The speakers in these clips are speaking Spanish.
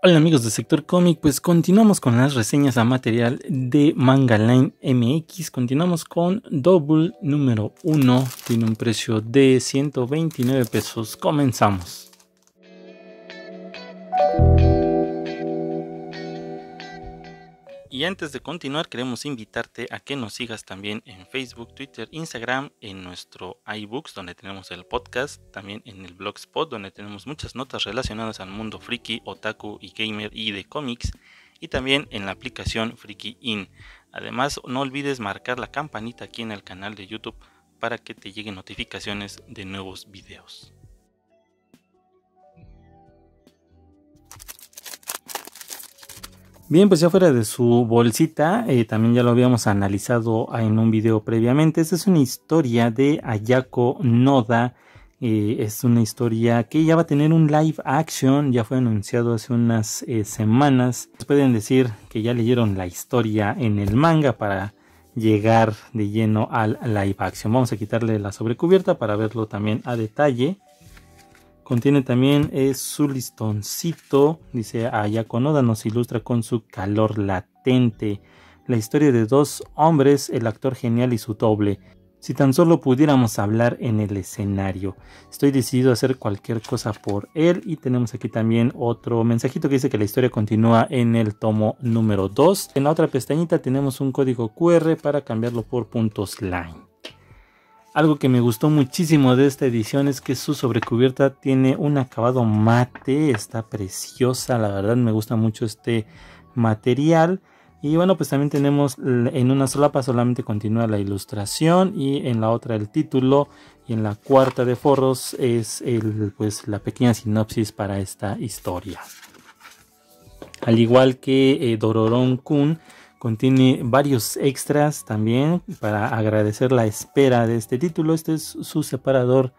Hola amigos de Sector Comic, pues continuamos con las reseñas a material de Manga Line MX. Continuamos con Double número 1, tiene un precio de 129 pesos. Comenzamos. Y antes de continuar, queremos invitarte a que nos sigas también en Facebook, Twitter, Instagram, en nuestro iBooks, donde tenemos el podcast, también en el Blogspot, donde tenemos muchas notas relacionadas al mundo friki, otaku y gamer y de cómics, y también en la aplicación Friki In. Además, no olvides marcar la campanita aquí en el canal de YouTube para que te lleguen notificaciones de nuevos videos. Bien, pues ya fuera de su bolsita, eh, también ya lo habíamos analizado ah, en un video previamente. Esta es una historia de Ayako Noda. Eh, es una historia que ya va a tener un live action, ya fue anunciado hace unas eh, semanas. Pues pueden decir que ya leyeron la historia en el manga para llegar de lleno al live action. Vamos a quitarle la sobrecubierta para verlo también a detalle. Contiene también es eh, su listoncito, dice Ayako Noda, nos ilustra con su calor latente. La historia de dos hombres, el actor genial y su doble. Si tan solo pudiéramos hablar en el escenario. Estoy decidido a hacer cualquier cosa por él. Y tenemos aquí también otro mensajito que dice que la historia continúa en el tomo número 2. En la otra pestañita tenemos un código QR para cambiarlo por puntos line. Algo que me gustó muchísimo de esta edición es que su sobrecubierta tiene un acabado mate, está preciosa, la verdad me gusta mucho este material. Y bueno, pues también tenemos en una solapa solamente continúa la ilustración y en la otra el título y en la cuarta de forros es el, pues, la pequeña sinopsis para esta historia. Al igual que eh, Dororón Dororon Kun, Contiene varios extras también para agradecer la espera de este título. Este es su separador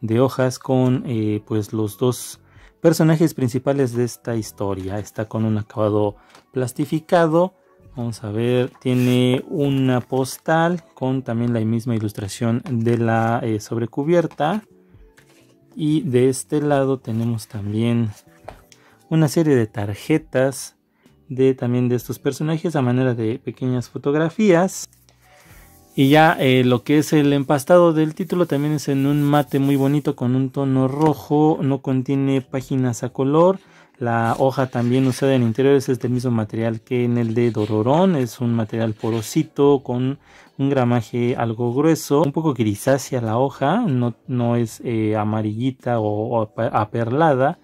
de hojas con eh, pues los dos personajes principales de esta historia. Está con un acabado plastificado. Vamos a ver, tiene una postal con también la misma ilustración de la eh, sobrecubierta. Y de este lado tenemos también una serie de tarjetas también de estos personajes a manera de pequeñas fotografías. Y ya eh, lo que es el empastado del título también es en un mate muy bonito con un tono rojo, no contiene páginas a color. La hoja también usada en interiores es del mismo material que en el de Dororón, es un material porosito con un gramaje algo grueso, un poco grisácea la hoja, no, es eh, amarillita o aperlada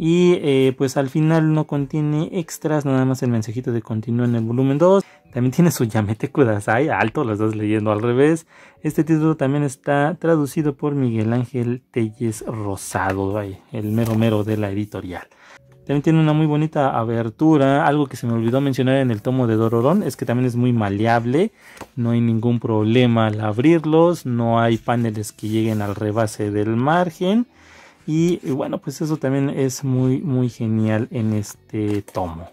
y eh, pues al final no contiene extras, nada más el mensajito de continúa en el volumen 2. También tiene su llamete Kudasai, alto, las estás leyendo al revés. Este título también está traducido por Miguel Ángel Telles Rosado, el mero mero de la editorial. También tiene una muy bonita abertura. Algo que se me olvidó mencionar en el tomo de Dororón es que también es muy maleable. No hay ningún problema al abrirlos. No hay paneles que lleguen al rebase del margen y, bueno, pues eso también es muy, muy genial en este tomo.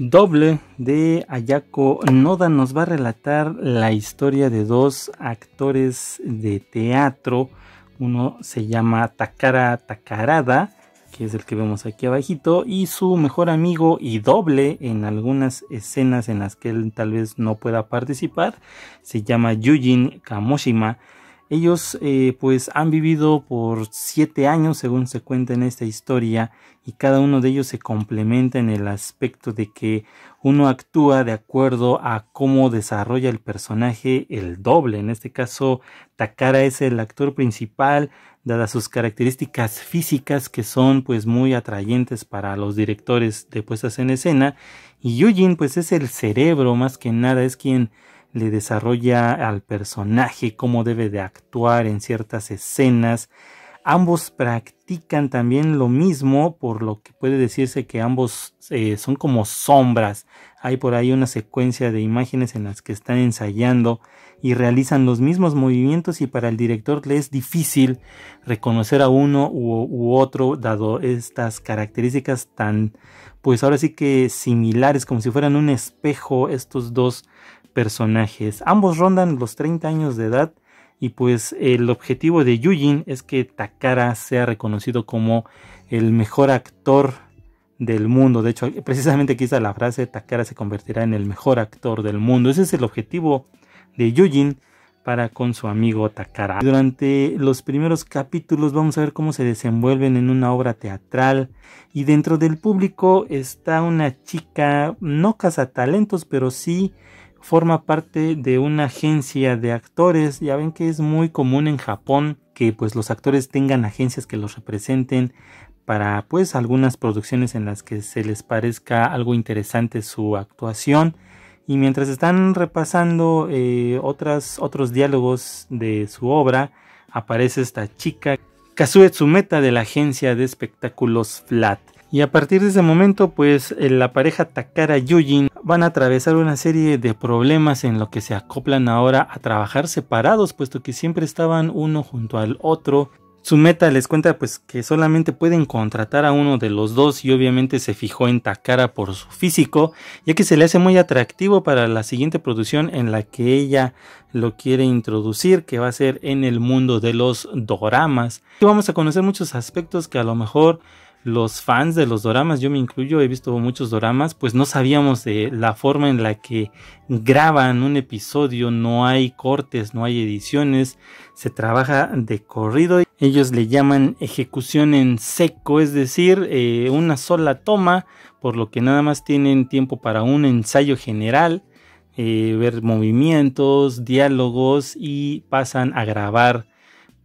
doble de Ayako Noda nos va a relatar la historia de dos actores de teatro. Uno se llama Takara Takarada, que es el que vemos aquí abajito, y su mejor amigo y doble en algunas escenas en las que él tal vez no pueda participar, se llama Yujin Kamoshima. Ellos eh, pues han vivido por siete años según se cuenta en esta historia y cada uno de ellos se complementa en el aspecto de que uno actúa de acuerdo a cómo desarrolla el personaje el doble. En este caso Takara es el actor principal dadas sus características físicas que son pues muy atrayentes para los directores de puestas en escena y Yujin pues es el cerebro más que nada es quien le desarrolla al personaje, cómo debe de actuar en ciertas escenas. Ambos practican también lo mismo, por lo que puede decirse que ambos eh, son como sombras. Hay por ahí una secuencia de imágenes en las que están ensayando y realizan los mismos movimientos y para el director le es difícil reconocer a uno u otro dado estas características tan, pues ahora sí que similares, como si fueran un espejo estos dos personajes. Ambos rondan los 30 años de edad y pues el objetivo de Yujin es que Takara sea reconocido como el mejor actor del mundo. De hecho, precisamente aquí está la frase, Takara se convertirá en el mejor actor del mundo. Ese es el objetivo de Yujin para con su amigo Takara. Durante los primeros capítulos vamos a ver cómo se desenvuelven en una obra teatral y dentro del público está una chica, no casa talentos pero sí forma parte de una agencia de actores. Ya ven que es muy común en Japón que pues los actores tengan agencias que los representen para pues algunas producciones en las que se les parezca algo interesante su actuación. Y mientras están repasando eh, otras, otros diálogos de su obra, aparece esta chica, Kazue Tsumeta, de la agencia de espectáculos Flat. Y a partir de ese momento, pues eh, la pareja Takara Yujin van a atravesar una serie de problemas en lo que se acoplan ahora a trabajar separados, puesto que siempre estaban uno junto al otro. Su meta les cuenta pues que solamente pueden contratar a uno de los dos y obviamente se fijó en Takara por su físico, ya que se le hace muy atractivo para la siguiente producción en la que ella lo quiere introducir, que va a ser en el mundo de los doramas. Y vamos a conocer muchos aspectos que a lo mejor los fans de los doramas, yo me incluyo, he visto muchos doramas, pues no sabíamos de la forma en la que graban un episodio, no hay cortes, no hay ediciones, se trabaja de corrido. Ellos le llaman ejecución en seco, es decir, eh, una sola toma, por lo que nada más tienen tiempo para un ensayo general, eh, ver movimientos, diálogos y pasan a grabar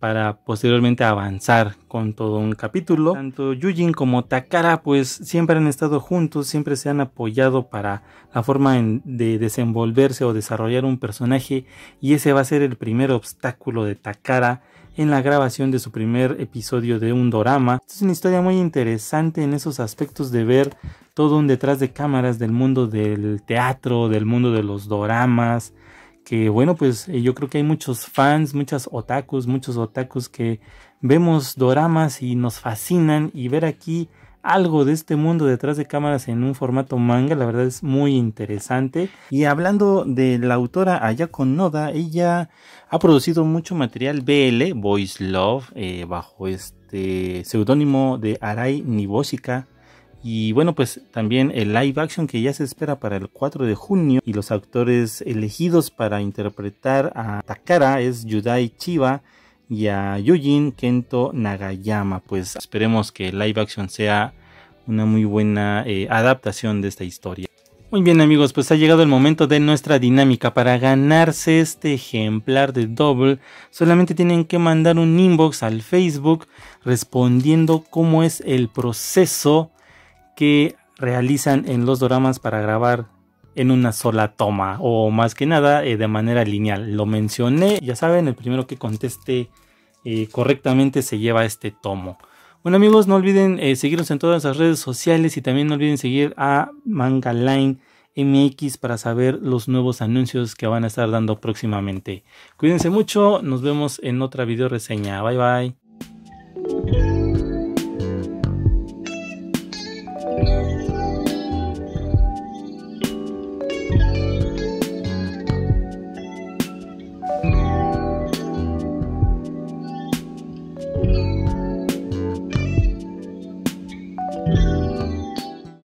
para posteriormente avanzar con todo un capítulo. Tanto Yujin como Takara pues siempre han estado juntos, siempre se han apoyado para la forma de desenvolverse o desarrollar un personaje y ese va a ser el primer obstáculo de Takara en la grabación de su primer episodio de un dorama. Es una historia muy interesante en esos aspectos de ver todo un detrás de cámaras del mundo del teatro, del mundo de los doramas, que bueno, pues eh, yo creo que hay muchos fans, muchas otakus, muchos otakus que vemos doramas y nos fascinan y ver aquí algo de este mundo detrás de cámaras en un formato manga, la verdad es muy interesante. Y hablando de la autora Ayako Noda, ella ha producido mucho material BL, Voice Love, eh, bajo este seudónimo de Arai Niboshika. Y bueno, pues también el live action que ya se espera para el 4 de junio y los actores elegidos para interpretar a Takara es Yudai Chiba y a Yujin Kento Nagayama. Pues esperemos que el live action sea una muy buena eh, adaptación de esta historia. Muy bien amigos, pues ha llegado el momento de nuestra dinámica. Para ganarse este ejemplar de Double, solamente tienen que mandar un inbox al Facebook respondiendo cómo es el proceso que realizan en los doramas para grabar en una sola toma o más que nada eh, de manera lineal. Lo mencioné, ya saben, el primero que conteste eh, correctamente se lleva este tomo. Bueno amigos, no olviden eh, seguirnos en todas las redes sociales y también no olviden seguir a Manga Line MX para saber los nuevos anuncios que van a estar dando próximamente. Cuídense mucho, nos vemos en otra video reseña. Bye bye.